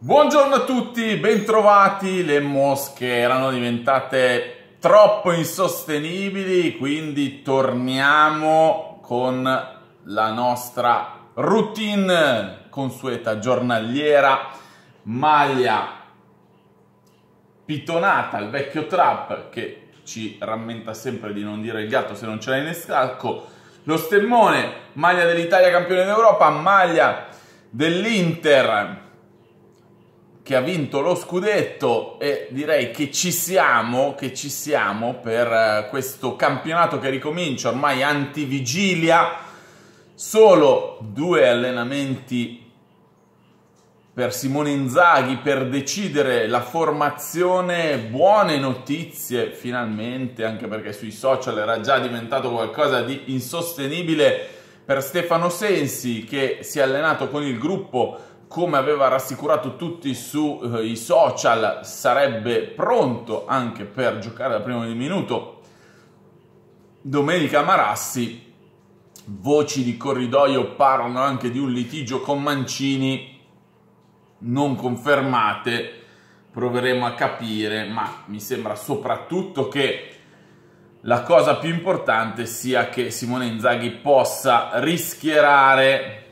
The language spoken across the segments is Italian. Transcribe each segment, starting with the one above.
Buongiorno a tutti, bentrovati. Le mosche erano diventate troppo insostenibili, quindi torniamo con la nostra routine consueta giornaliera. Maglia pitonata al vecchio trap che ci rammenta sempre di non dire il gatto se non ce l'hai in escalco. Lo stemmone, maglia dell'Italia campione d'Europa, maglia dell'Inter che ha vinto lo scudetto e direi che ci siamo, che ci siamo per eh, questo campionato che ricomincia ormai antivigilia. Solo due allenamenti per Simone Inzaghi per decidere la formazione. Buone notizie finalmente, anche perché sui social era già diventato qualcosa di insostenibile per Stefano Sensi che si è allenato con il gruppo come aveva rassicurato tutti sui eh, social, sarebbe pronto anche per giocare al primo minuto. Domenica Marassi, voci di corridoio parlano anche di un litigio con Mancini, non confermate, proveremo a capire, ma mi sembra soprattutto che la cosa più importante sia che Simone Inzaghi possa rischierare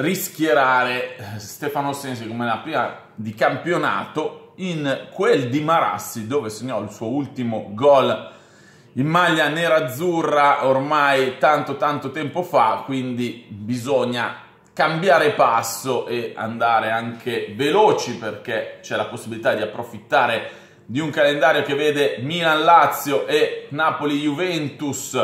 rischierare eh, Stefano Sensi come la prima di campionato in quel di Marassi dove segnò il suo ultimo gol in maglia nerazzurra ormai tanto tanto tempo fa, quindi bisogna cambiare passo e andare anche veloci perché c'è la possibilità di approfittare di un calendario che vede Milan-Lazio e Napoli-Juventus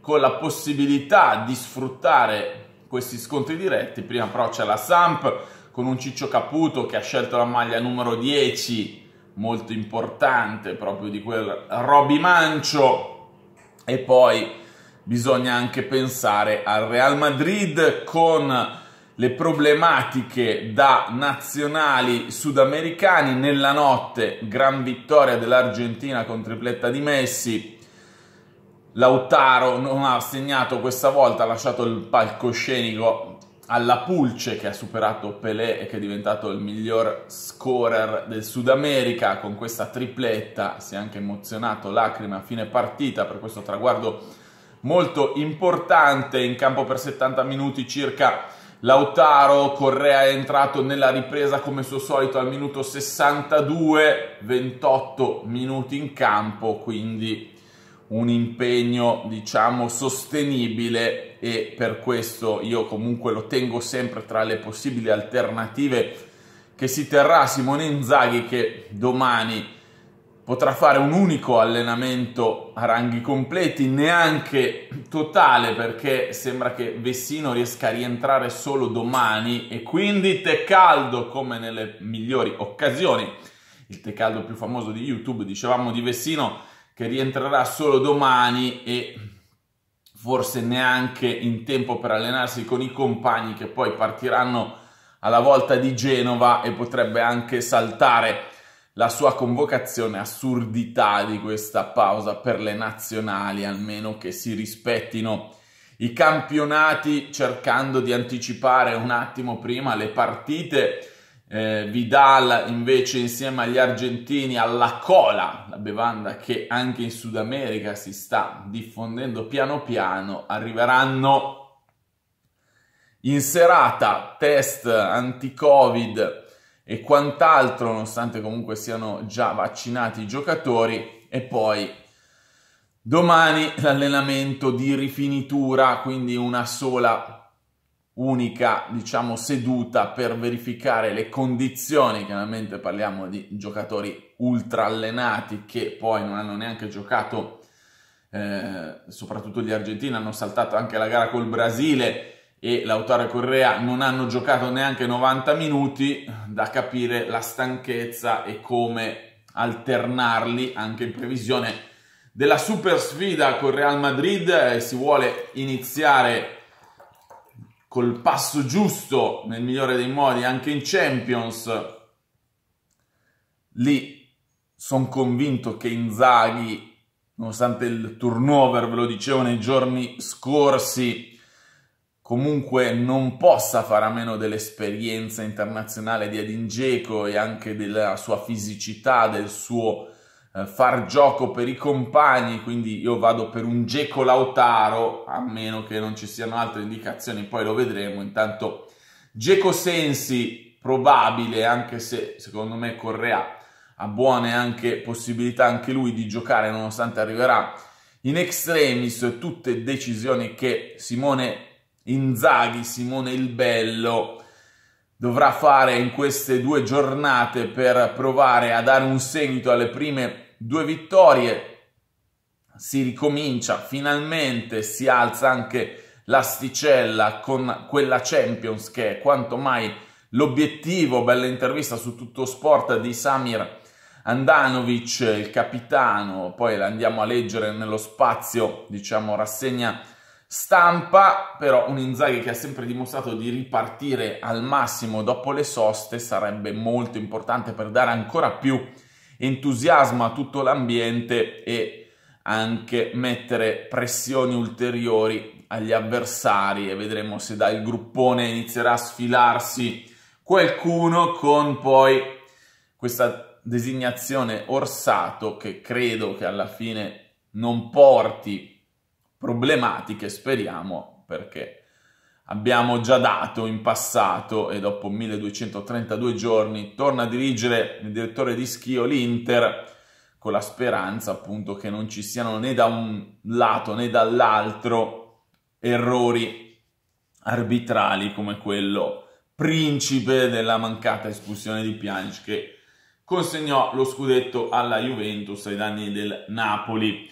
con la possibilità di sfruttare questi scontri diretti. Prima però c'è la Samp con un Ciccio Caputo che ha scelto la maglia numero 10, molto importante proprio di quel Roby Mancio. E poi bisogna anche pensare al Real Madrid con le problematiche da nazionali sudamericani nella notte, gran vittoria dell'Argentina con tripletta di Messi, Lautaro non ha segnato questa volta, ha lasciato il palcoscenico alla Pulce che ha superato Pelé e che è diventato il miglior scorer del Sud America con questa tripletta, si è anche emozionato, lacrime a fine partita per questo traguardo molto importante in campo per 70 minuti circa. Lautaro Correa è entrato nella ripresa come suo solito al minuto 62, 28 minuti in campo, quindi un impegno diciamo sostenibile e per questo io comunque lo tengo sempre tra le possibili alternative che si terrà Simone Inzaghi che domani potrà fare un unico allenamento a ranghi completi, neanche totale perché sembra che Vessino riesca a rientrare solo domani e quindi te caldo come nelle migliori occasioni. Il te caldo più famoso di YouTube, dicevamo di Vessino, che rientrerà solo domani e forse neanche in tempo per allenarsi con i compagni che poi partiranno alla volta di Genova e potrebbe anche saltare la sua convocazione assurdità di questa pausa per le nazionali, almeno che si rispettino i campionati cercando di anticipare un attimo prima le partite eh, Vidal invece insieme agli argentini alla cola, la bevanda che anche in Sud America si sta diffondendo piano piano, arriveranno in serata test anti-covid e quant'altro, nonostante comunque siano già vaccinati i giocatori, e poi domani l'allenamento di rifinitura, quindi una sola unica diciamo seduta per verificare le condizioni chiaramente parliamo di giocatori ultra allenati che poi non hanno neanche giocato eh, soprattutto gli argentini hanno saltato anche la gara col Brasile e l'autore Correa non hanno giocato neanche 90 minuti da capire la stanchezza e come alternarli anche in previsione della super sfida con Real Madrid eh, si vuole iniziare col passo giusto, nel migliore dei modi, anche in Champions, lì sono convinto che Inzaghi, nonostante il turnover, ve lo dicevo nei giorni scorsi, comunque non possa fare a meno dell'esperienza internazionale di Edin Dzeko e anche della sua fisicità, del suo eh, far gioco per i compagni, quindi io vado per un Geco Lautaro, a meno che non ci siano altre indicazioni, poi lo vedremo. Intanto Geco Sensi probabile, anche se secondo me Correa ha buone anche possibilità anche lui di giocare nonostante arriverà in extremis, tutte decisioni che Simone Inzaghi, Simone il Bello dovrà fare in queste due giornate per provare a dare un seguito alle prime due vittorie, si ricomincia, finalmente si alza anche l'asticella con quella Champions che è quanto mai l'obiettivo, bella intervista su tutto sport di Samir Andanovic, il capitano, poi la andiamo a leggere nello spazio, diciamo, rassegna stampa, però un Inzaghi che ha sempre dimostrato di ripartire al massimo dopo le soste sarebbe molto importante per dare ancora più entusiasma tutto l'ambiente e anche mettere pressioni ulteriori agli avversari e vedremo se dal gruppone inizierà a sfilarsi qualcuno con poi questa designazione Orsato che credo che alla fine non porti problematiche, speriamo, perché abbiamo già dato in passato e dopo 1232 giorni torna a dirigere il direttore di schio l'Inter con la speranza appunto che non ci siano né da un lato né dall'altro errori arbitrali come quello principe della mancata espulsione di Pjanic che consegnò lo scudetto alla Juventus ai danni del Napoli.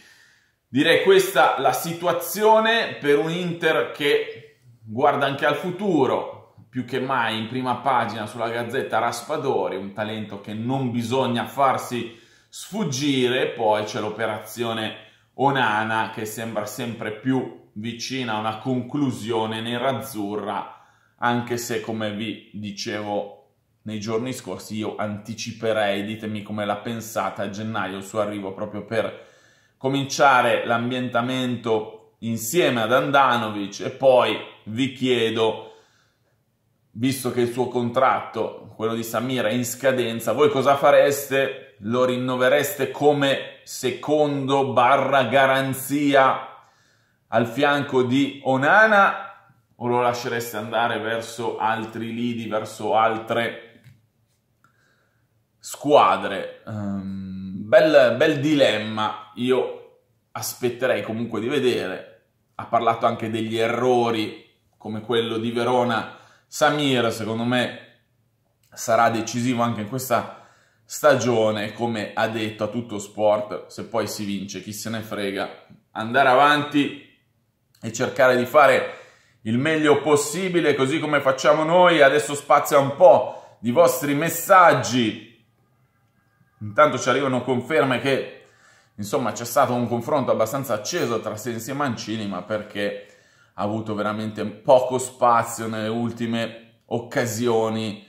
Direi questa la situazione per un Inter che Guarda anche al futuro, più che mai in prima pagina sulla Gazzetta Raspadori, un talento che non bisogna farsi sfuggire, poi c'è l'operazione Onana che sembra sempre più vicina a una conclusione nerazzurra, anche se come vi dicevo nei giorni scorsi io anticiperei, ditemi come l'ha pensata a gennaio il suo arrivo proprio per cominciare l'ambientamento insieme ad Andanovic e poi vi chiedo, visto che il suo contratto, quello di Samir, è in scadenza, voi cosa fareste? Lo rinnovereste come secondo barra garanzia al fianco di Onana o lo lascereste andare verso altri lidi, verso altre squadre? Um, bel, bel dilemma, io aspetterei comunque di vedere. Ha parlato anche degli errori come quello di Verona Samir, secondo me sarà decisivo anche in questa stagione, come ha detto a tutto sport, se poi si vince, chi se ne frega, andare avanti e cercare di fare il meglio possibile, così come facciamo noi, adesso spazia un po' di vostri messaggi, Intanto ci arrivano conferme che, insomma, c'è stato un confronto abbastanza acceso tra Sensi e Mancini, ma perché ha avuto veramente poco spazio nelle ultime occasioni,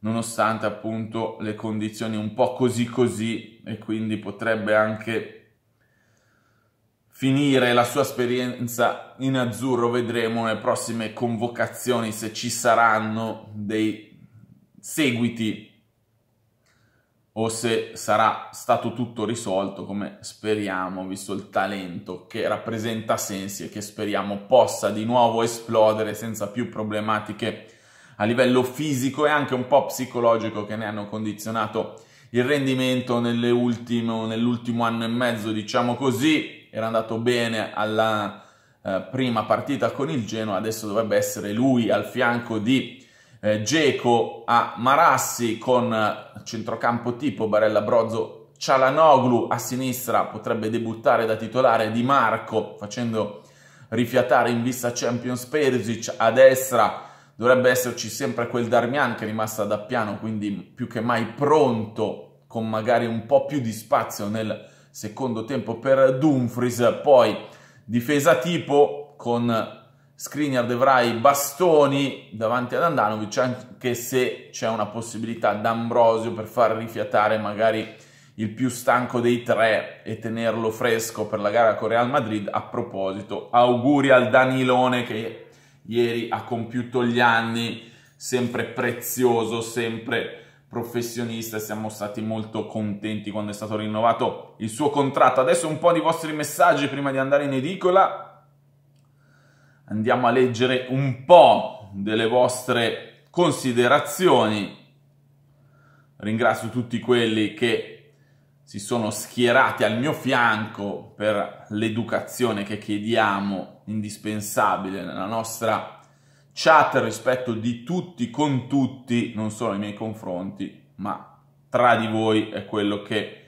nonostante appunto le condizioni un po' così così e quindi potrebbe anche finire la sua esperienza in azzurro. Vedremo nelle prossime convocazioni se ci saranno dei seguiti o se sarà stato tutto risolto come speriamo, visto il talento che rappresenta Sensi e che speriamo possa di nuovo esplodere senza più problematiche a livello fisico e anche un po' psicologico che ne hanno condizionato il rendimento ultime, nell'ultimo anno e mezzo, diciamo così, era andato bene alla eh, prima partita con il Genoa, adesso dovrebbe essere lui al fianco di eh, Geco a Marassi con eh, centrocampo tipo Barella Brozzo Cialanoglu a sinistra potrebbe debuttare da titolare Di Marco facendo rifiatare in vista Champions Perisic a destra dovrebbe esserci sempre quel Darmian che è rimasto da Appiano quindi più che mai pronto con magari un po' più di spazio nel secondo tempo per Dumfries poi difesa tipo con Skriniar dovrà i bastoni davanti ad Andanovic anche se c'è una possibilità d'Ambrosio per far rifiatare magari il più stanco dei tre e tenerlo fresco per la gara con Real Madrid. A proposito, auguri al Danilone che ieri ha compiuto gli anni, sempre prezioso, sempre professionista, siamo stati molto contenti quando è stato rinnovato il suo contratto. Adesso un po' di vostri messaggi prima di andare in edicola andiamo a leggere un po' delle vostre considerazioni. Ringrazio tutti quelli che si sono schierati al mio fianco per l'educazione che chiediamo, indispensabile nella nostra chat rispetto di tutti con tutti, non solo nei miei confronti, ma tra di voi è quello che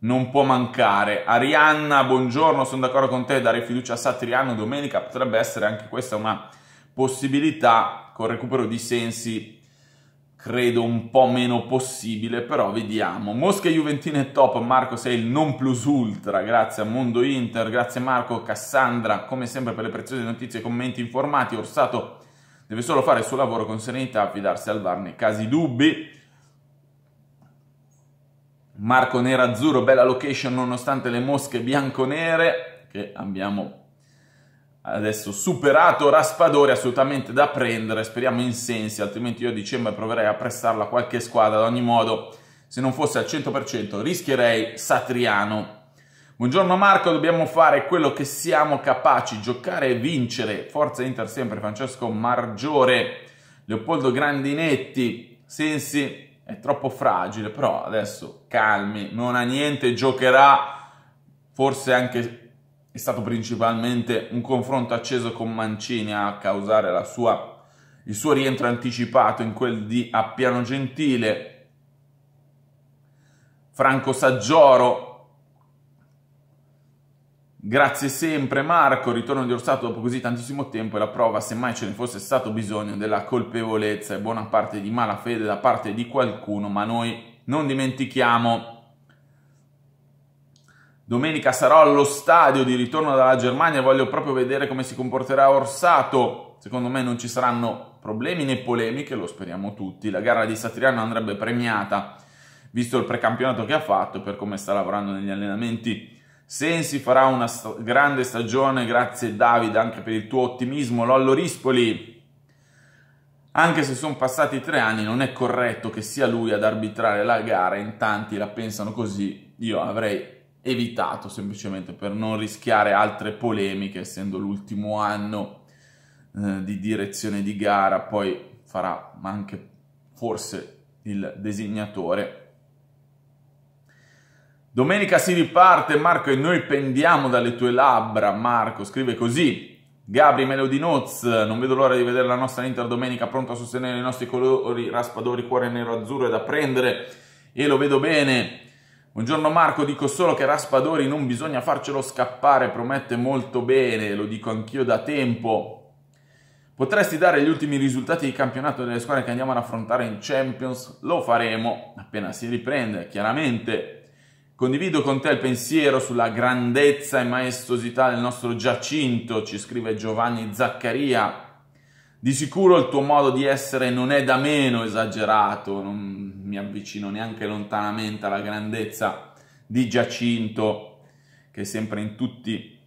non può mancare. Arianna, buongiorno, sono d'accordo con te, dare fiducia a Satriano domenica potrebbe essere anche questa una possibilità con recupero di sensi credo un po' meno possibile, però vediamo. Mosca Juventina è top, Marco sei il non plus ultra, grazie a Mondo Inter, grazie Marco, Cassandra, come sempre per le preziose notizie e commenti informati, Orsato deve solo fare il suo lavoro con serenità, affidarsi al VAR nei casi dubbi. Marco Nera Azzurro, bella location nonostante le mosche bianco-nere che abbiamo adesso superato. Raspadori assolutamente da prendere, speriamo in sensi, altrimenti io a dicembre proverei a prestarla a qualche squadra. Ad ogni modo, se non fosse al 100% rischierei Satriano. Buongiorno Marco, dobbiamo fare quello che siamo capaci, giocare e vincere. Forza Inter sempre, Francesco Margiore, Leopoldo Grandinetti, Sensi è troppo fragile, però adesso calmi, non ha niente, giocherà, forse anche è stato principalmente un confronto acceso con Mancini a causare sua, il suo rientro anticipato in quel di Appiano Gentile, Franco Saggioro Grazie sempre Marco, ritorno di Orsato dopo così tantissimo tempo e la prova, semmai ce ne fosse stato bisogno, della colpevolezza e buona parte di malafede da parte di qualcuno, ma noi non dimentichiamo. Domenica sarò allo stadio di ritorno dalla Germania, e voglio proprio vedere come si comporterà Orsato. Secondo me non ci saranno problemi né polemiche, lo speriamo tutti. La gara di Satriano andrebbe premiata, visto il precampionato che ha fatto, e per come sta lavorando negli allenamenti Sensi farà una st- grande stagione, grazie Davide anche per il tuo ottimismo. Lollo Rispoli, anche se sono passati tre anni, non è corretto che sia lui ad arbitrare la gara, in tanti la pensano così, io avrei evitato semplicemente per non rischiare altre polemiche, essendo l'ultimo anno eh, di direzione di gara, poi farà anche forse il designatore Domenica si riparte, Marco, e noi pendiamo dalle tue labbra. Marco scrive così. Gabri Melodinoz, non vedo l'ora di vedere la nostra Inter domenica pronta a sostenere i nostri colori raspadori, cuore nero-azzurro è da prendere e lo vedo bene. Buongiorno Marco, dico solo che Raspadori non bisogna farcelo scappare, promette molto bene, lo dico anch'io da tempo. Potresti dare gli ultimi risultati di campionato delle squadre che andiamo ad affrontare in Champions? Lo faremo appena si riprende, chiaramente. Condivido con te il pensiero sulla grandezza e maestosità del nostro Giacinto, ci scrive Giovanni Zaccaria. Di sicuro il tuo modo di essere non è da meno esagerato, non mi avvicino neanche lontanamente alla grandezza di Giacinto, che è sempre in tutti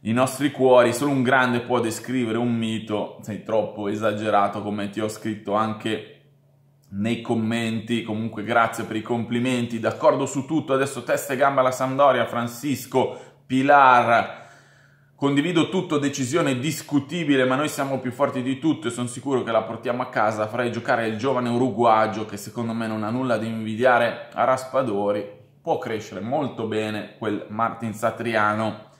i nostri cuori. Solo un grande può descrivere un mito, sei troppo esagerato come ti ho scritto anche nei commenti, comunque grazie per i complimenti, d'accordo su tutto, adesso testa e gamba alla Sampdoria, Francisco, Pilar, condivido tutto, decisione discutibile, ma noi siamo più forti di tutto e sono sicuro che la portiamo a casa, farei giocare il giovane uruguagio che secondo me non ha nulla da invidiare a Raspadori, può crescere molto bene quel Martin Satriano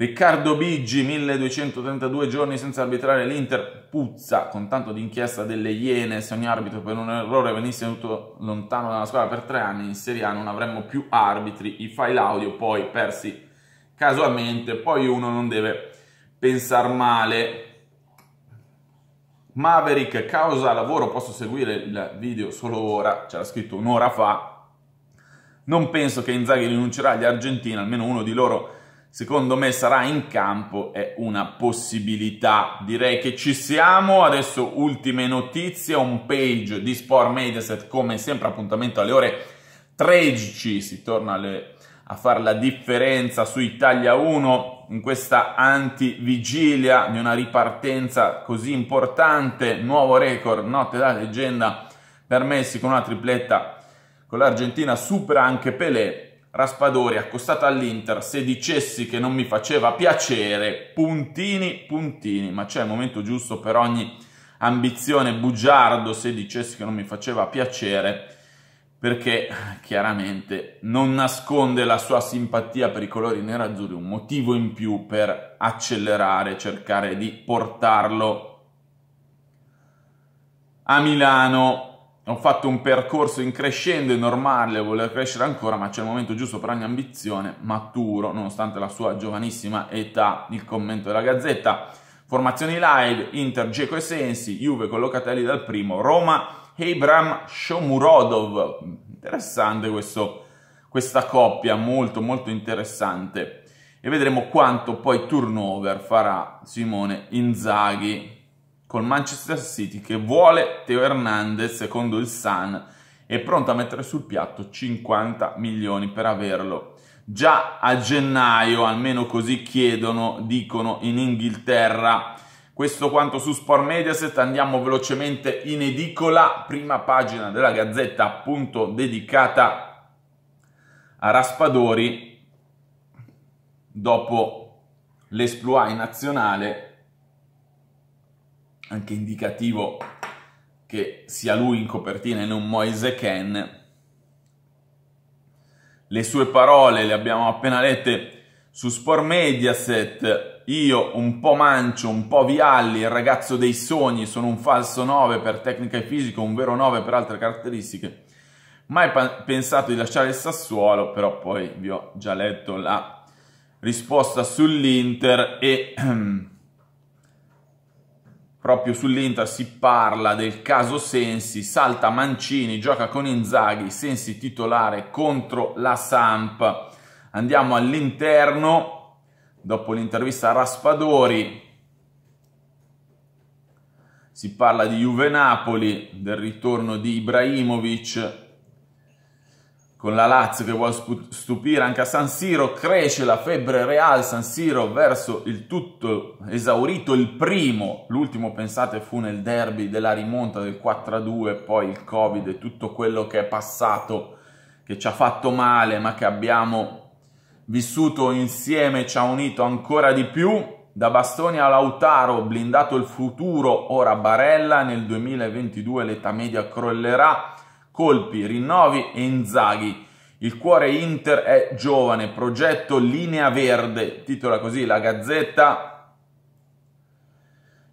Riccardo Biggi, 1232 giorni senza arbitrare l'Inter, puzza con tanto di inchiesta delle Iene, se ogni arbitro per un errore venisse tenuto lontano dalla squadra per tre anni in Serie A non avremmo più arbitri, i file audio poi persi casualmente, poi uno non deve pensare male. Maverick, causa lavoro, posso seguire il video solo ora, c'era scritto un'ora fa. Non penso che Inzaghi rinuncerà agli argentini, almeno uno di loro secondo me sarà in campo, è una possibilità. Direi che ci siamo, adesso ultime notizie, page di Sport Mediaset, come sempre appuntamento alle ore 13, si torna alle, a fare la differenza su Italia 1 in questa antivigilia di una ripartenza così importante, nuovo record, notte da leggenda per Messi con una tripletta con l'Argentina, supera anche Pelé Raspadori accostato all'Inter, se dicessi che non mi faceva piacere, puntini, puntini, ma c'è il momento giusto per ogni ambizione, bugiardo, se dicessi che non mi faceva piacere, perché chiaramente non nasconde la sua simpatia per i colori nerazzurri, un motivo in più per accelerare, cercare di portarlo a Milano ho fatto un percorso in crescendo, è normale voler crescere ancora, ma c'è il momento giusto per ogni ambizione, maturo, nonostante la sua giovanissima età, il commento della Gazzetta. Formazioni live, Inter, Geco e Sensi, Juve con Locatelli dal primo, Roma, Abram, Shomurodov. Interessante questo, questa coppia, molto molto interessante. E vedremo quanto poi turnover farà Simone Inzaghi col Manchester City che vuole Teo Hernandez secondo il Sun è pronto a mettere sul piatto 50 milioni per averlo. Già a gennaio, almeno così chiedono, dicono in Inghilterra. Questo quanto su Sport Mediaset, andiamo velocemente in edicola, prima pagina della gazzetta appunto dedicata a Raspadori dopo l'esploit nazionale anche indicativo che sia lui in copertina e non Moise Ken. Le sue parole le abbiamo appena lette su Sport Mediaset. Io, un po' Mancio, un po' Vialli, il ragazzo dei sogni, sono un falso 9 per tecnica e fisico, un vero 9 per altre caratteristiche. Mai pensato di lasciare il Sassuolo, però poi vi ho già letto la risposta sull'Inter e ehm, proprio sull'Inter si parla del caso Sensi, salta Mancini, gioca con Inzaghi, Sensi titolare contro la Samp. Andiamo all'interno, dopo l'intervista a Raspadori, si parla di Juve-Napoli, del ritorno di Ibrahimovic, con la Lazio che vuole stupire anche a San Siro, cresce la febbre Real San Siro verso il tutto esaurito, il primo, l'ultimo pensate fu nel derby della rimonta del 4-2, poi il Covid e tutto quello che è passato, che ci ha fatto male, ma che abbiamo vissuto insieme, ci ha unito ancora di più, da Bastoni a Lautaro, blindato il futuro, ora Barella, nel 2022 l'età media crollerà, colpi, rinnovi e Inzaghi. Il cuore Inter è giovane, progetto linea verde, titola così la Gazzetta.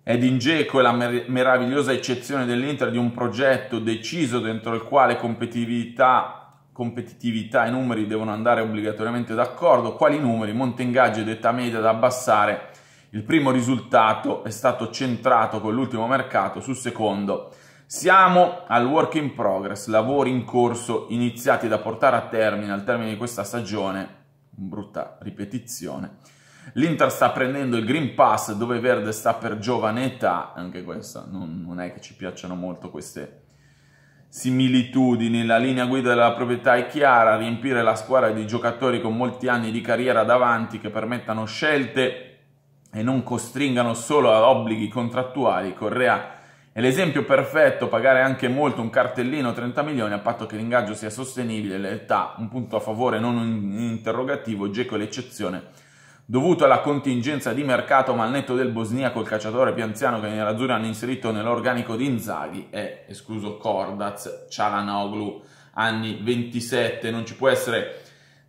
Ed Ingeco è la mer- meravigliosa eccezione dell'Inter di un progetto deciso dentro il quale competitività, competitività e numeri devono andare obbligatoriamente d'accordo. Quali numeri? Monte ingaggio ed età media da abbassare. Il primo risultato è stato centrato con l'ultimo mercato sul secondo. Siamo al work in progress, lavori in corso iniziati da portare a termine al termine di questa stagione, brutta ripetizione. L'Inter sta prendendo il Green Pass dove Verde sta per giovane età, anche questa non, non è che ci piacciono molto queste similitudini, la linea guida della proprietà è chiara, riempire la squadra di giocatori con molti anni di carriera davanti che permettano scelte e non costringano solo a obblighi contrattuali. Correa è l'esempio perfetto pagare anche molto un cartellino 30 milioni a patto che l'ingaggio sia sostenibile, l'età un punto a favore non un interrogativo, Geco è l'eccezione. Dovuto alla contingenza di mercato, ma al netto del bosniaco, il calciatore più anziano che i nerazzurri hanno inserito nell'organico di Inzaghi è, escluso Kordaz, Cialanoglu, anni 27, non ci può essere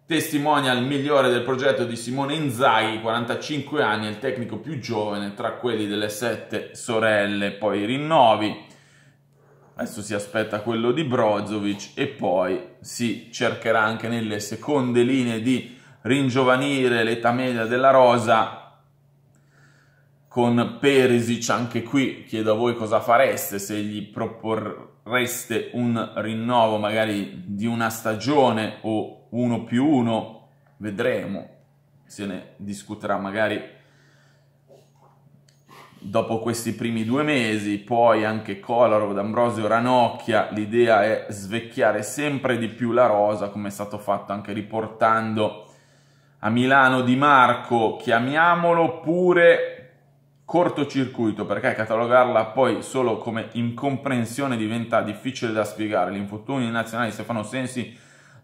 testimonial migliore del progetto di Simone Inzaghi, 45 anni, è il tecnico più giovane tra quelli delle sette sorelle, poi rinnovi. Adesso si aspetta quello di Brozovic e poi si cercherà anche nelle seconde linee di ringiovanire l'età media della rosa con Perisic anche qui chiedo a voi cosa fareste se gli proporreste un rinnovo magari di una stagione o 1 più 1, vedremo, se ne discuterà magari dopo questi primi due mesi, poi anche Kolarov, D'Ambrosio, Ranocchia, l'idea è svecchiare sempre di più la rosa, come è stato fatto anche riportando a Milano Di Marco, chiamiamolo pure cortocircuito, perché catalogarla poi solo come incomprensione diventa difficile da spiegare. L'infortunio in nazionale Stefano Sensi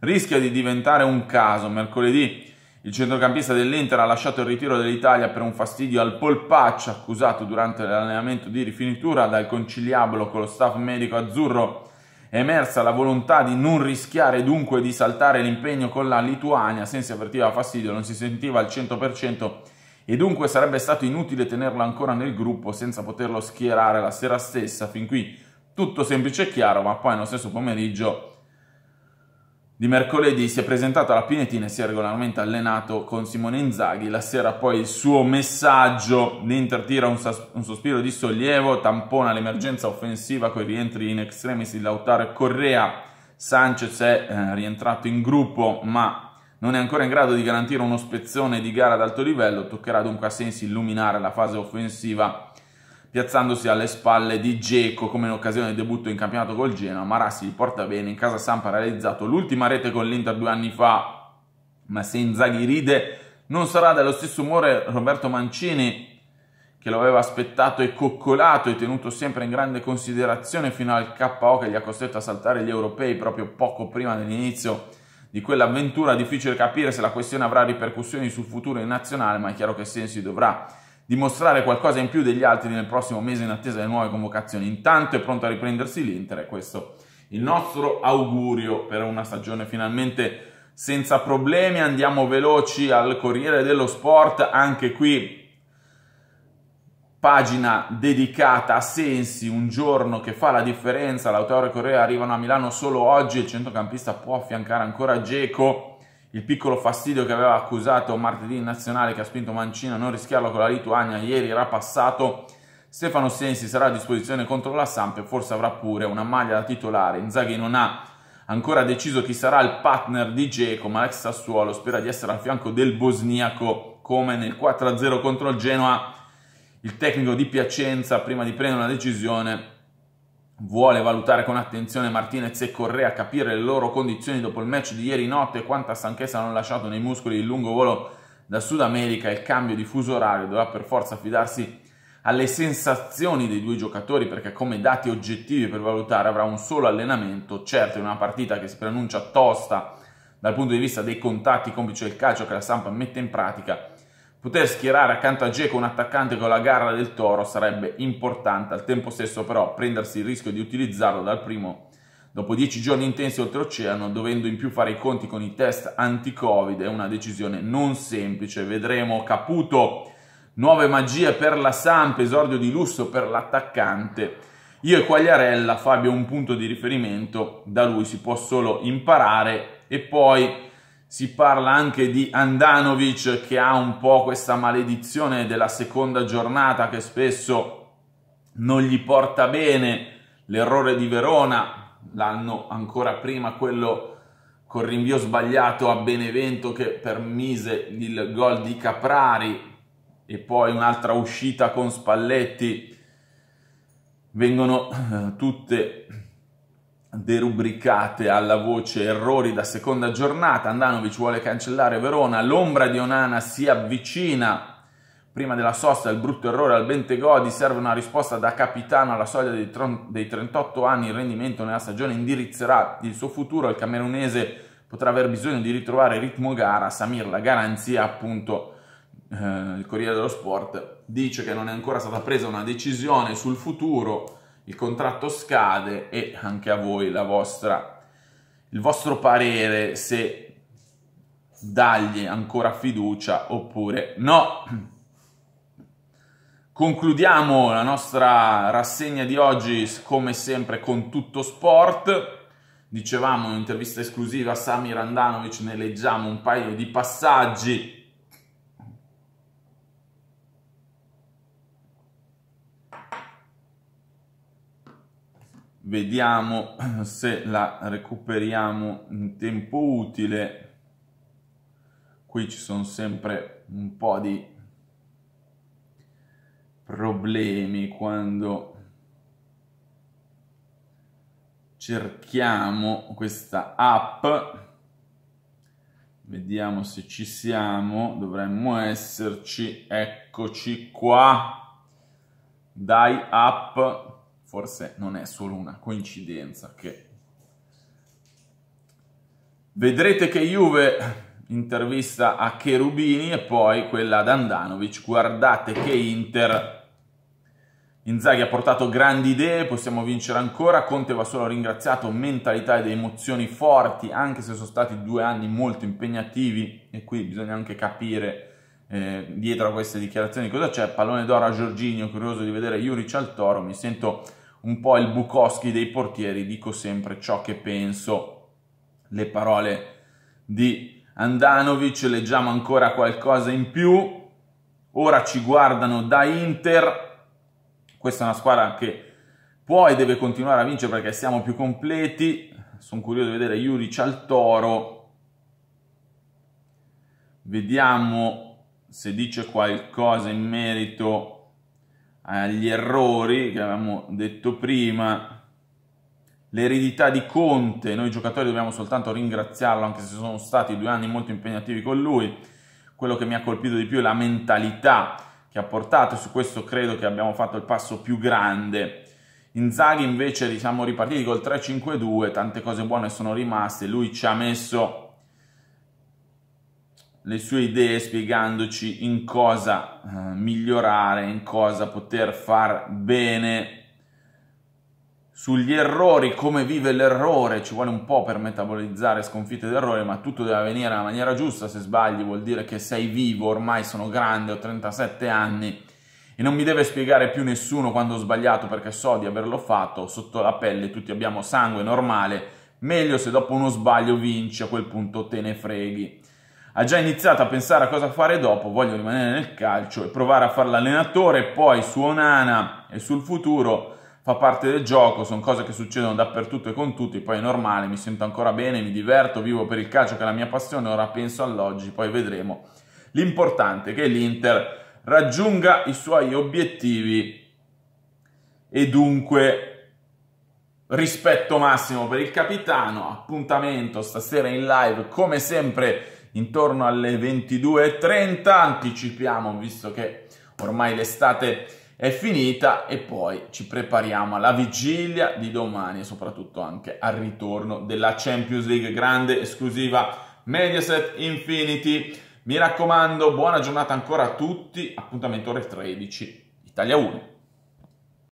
rischia di diventare un caso. Mercoledì il centrocampista dell'Inter ha lasciato il ritiro dell'Italia per un fastidio al polpaccio accusato durante l'allenamento di rifinitura dal conciliabolo con lo staff medico azzurro. È emersa la volontà di non rischiare dunque di saltare l'impegno con la Lituania, se avvertiva fastidio non si sentiva al 100% e dunque sarebbe stato inutile tenerlo ancora nel gruppo senza poterlo schierare la sera stessa. Fin qui tutto semplice e chiaro, ma poi nello stesso pomeriggio di mercoledì si è presentato alla Pinetina e si è regolarmente allenato con Simone Inzaghi. La sera poi il suo messaggio, l'Inter tira un, un sospiro di sollievo, tampona l'emergenza offensiva con i rientri in extremis di Lautaro e Correa. Sanchez è eh, rientrato in gruppo ma non è ancora in grado di garantire uno spezzone di gara ad alto livello, toccherà dunque a Sensi illuminare la fase offensiva piazzandosi alle spalle di Geco come in occasione del debutto in campionato col Genoa. Marassi li porta bene, in casa Sampa ha realizzato l'ultima rete con l'Inter due anni fa, ma se Inzaghi ride non sarà dello stesso umore Roberto Mancini che lo aveva aspettato e coccolato e tenuto sempre in grande considerazione fino al KO che gli ha costretto a saltare gli europei proprio poco prima dell'inizio di quell'avventura. Difficile capire se la questione avrà ripercussioni sul futuro in nazionale, ma è chiaro che Sensi dovrà di mostrare qualcosa in più degli altri nel prossimo mese in attesa delle nuove convocazioni. Intanto è pronto a riprendersi l'Inter e questo il nostro augurio per una stagione finalmente senza problemi. Andiamo veloci al Corriere dello Sport, anche qui pagina dedicata a Sensi, un giorno che fa la differenza, l'Autore Correa arrivano a Milano solo oggi, il centrocampista può affiancare ancora Geco il piccolo fastidio che aveva accusato martedì in nazionale che ha spinto Mancino a non rischiarlo con la Lituania ieri era passato. Stefano Sensi sarà a disposizione contro la Samp e forse avrà pure una maglia da titolare. Inzaghi non ha ancora deciso chi sarà il partner di Geco, ma l'ex Sassuolo spera di essere al fianco del bosniaco come nel 4-0 contro il Genoa. Il tecnico di Piacenza, prima di prendere una decisione, vuole valutare con attenzione Martinez e Correa, capire le loro condizioni dopo il match di ieri notte e quanta stanchezza hanno lasciato nei muscoli il lungo volo da Sud America, il cambio di fuso orario dovrà per forza affidarsi alle sensazioni dei due giocatori perché come dati oggettivi per valutare avrà un solo allenamento, certo è una partita che si pronuncia tosta dal punto di vista dei contatti complice del calcio che la stampa mette in pratica, Poter schierare accanto a Geco un attaccante con la garra del toro sarebbe importante, al tempo stesso però prendersi il rischio di utilizzarlo dal primo dopo dieci giorni intensi oltreoceano, dovendo in più fare i conti con i test anti-Covid, è una decisione non semplice. Vedremo Caputo, nuove magie per la Samp, esordio di lusso per l'attaccante. Io e Quagliarella, Fabio è un punto di riferimento, da lui si può solo imparare e poi si parla anche di Andanovic che ha un po' questa maledizione della seconda giornata che spesso non gli porta bene. L'errore di Verona, l'anno ancora prima quello col rinvio sbagliato a Benevento che permise il gol di Caprari e poi un'altra uscita con Spalletti vengono eh, tutte derubricate alla voce errori da seconda giornata, Andanovic vuole cancellare Verona, l'ombra di Onana si avvicina prima della sosta il brutto errore al Bentegodi, serve una risposta da capitano alla soglia dei, tron- dei 38 anni, il rendimento nella stagione indirizzerà il suo futuro, il camerunese potrà aver bisogno di ritrovare ritmo gara, Samir la garanzia appunto eh, il Corriere dello Sport dice che non è ancora stata presa una decisione sul futuro il contratto scade e anche a voi vostra, il vostro parere se dargli ancora fiducia oppure no. Concludiamo la nostra rassegna di oggi come sempre con tutto sport. Dicevamo in un'intervista esclusiva a Samir Andanovic, ne leggiamo un paio di passaggi vediamo se la recuperiamo in tempo utile qui ci sono sempre un po' di problemi quando cerchiamo questa app vediamo se ci siamo dovremmo esserci eccoci qua dai app forse non è solo una coincidenza che vedrete che Juve intervista a Cherubini e poi quella ad Andanovic. Guardate che Inter. Inzaghi ha portato grandi idee, possiamo vincere ancora, Conte va solo ringraziato, mentalità ed emozioni forti, anche se sono stati due anni molto impegnativi e qui bisogna anche capire eh, dietro a queste dichiarazioni cosa c'è. Pallone d'oro a Giorginio, curioso di vedere Juric al Toro, mi sento un po' il Bukowski dei portieri, dico sempre ciò che penso, le parole di Andanovic, leggiamo ancora qualcosa in più, ora ci guardano da Inter, questa è una squadra che può e deve continuare a vincere perché siamo più completi, sono curioso di vedere Juric al Toro, vediamo se dice qualcosa in merito agli errori che avevamo detto prima, l'eredità di Conte, noi giocatori dobbiamo soltanto ringraziarlo anche se sono stati due anni molto impegnativi con lui, quello che mi ha colpito di più è la mentalità che ha portato, su questo credo che abbiamo fatto il passo più grande. Inzaghi invece diciamo, ripartiti col 3-5-2, tante cose buone sono rimaste, lui ci ha messo le sue idee spiegandoci in cosa eh, migliorare, in cosa poter far bene sugli errori, come vive l'errore, ci vuole un po' per metabolizzare sconfitte d'errore, ma tutto deve avvenire nella maniera giusta, se sbagli vuol dire che sei vivo, ormai sono grande, ho 37 anni e non mi deve spiegare più nessuno quando ho sbagliato perché so di averlo fatto, sotto la pelle tutti abbiamo sangue normale, meglio se dopo uno sbaglio vinci, a quel punto te ne freghi ha già iniziato a pensare a cosa fare dopo, voglio rimanere nel calcio e provare a fare l'allenatore, poi su Onana e sul futuro fa parte del gioco, sono cose che succedono dappertutto e con tutti, poi è normale, mi sento ancora bene, mi diverto, vivo per il calcio che è la mia passione, ora penso all'oggi, poi vedremo. L'importante è che l'Inter raggiunga i suoi obiettivi e dunque rispetto massimo per il capitano, appuntamento stasera in live come sempre intorno alle 22.30, anticipiamo visto che ormai l'estate è finita e poi ci prepariamo alla vigilia di domani e soprattutto anche al ritorno della Champions League, grande esclusiva Mediaset Infinity. Mi raccomando, buona giornata ancora a tutti, appuntamento ore 13, Italia 1.